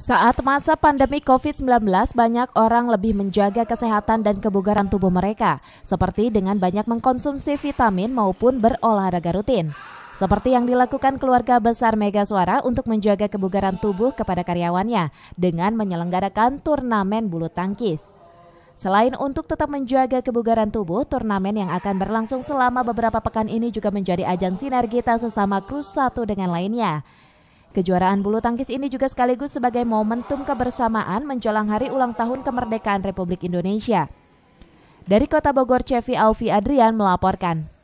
Saat masa pandemi COVID-19, banyak orang lebih menjaga kesehatan dan kebugaran tubuh mereka, seperti dengan banyak mengkonsumsi vitamin maupun berolahraga rutin. Seperti yang dilakukan keluarga besar Mega Suara untuk menjaga kebugaran tubuh kepada karyawannya dengan menyelenggarakan turnamen bulu tangkis. Selain untuk tetap menjaga kebugaran tubuh, turnamen yang akan berlangsung selama beberapa pekan ini juga menjadi ajang sinergita sesama kru satu dengan lainnya. Kejuaraan bulu tangkis ini juga sekaligus sebagai momentum kebersamaan menjelang hari ulang tahun kemerdekaan Republik Indonesia. Dari kota Bogor, Cevi Alfi Adrian melaporkan.